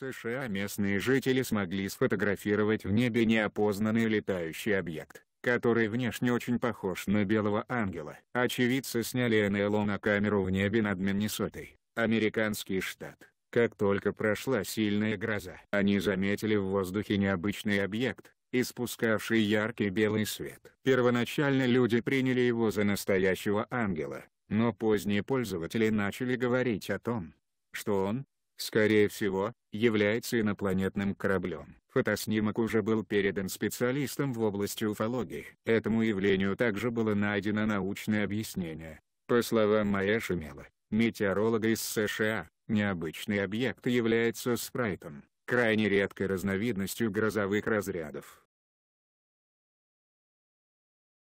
США местные жители смогли сфотографировать в небе неопознанный летающий объект, который внешне очень похож на белого ангела. Очевидцы сняли НЛО на камеру в небе над Миннесотой, американский штат. Как только прошла сильная гроза, они заметили в воздухе необычный объект, испускавший яркий белый свет. Первоначально люди приняли его за настоящего ангела, но поздние пользователи начали говорить о том, что он скорее всего, является инопланетным кораблем. Фотоснимок уже был передан специалистам в области уфологии. Этому явлению также было найдено научное объяснение. По словам Майя Шумела, метеоролога из США, необычный объект является спрайтом, крайне редкой разновидностью грозовых разрядов.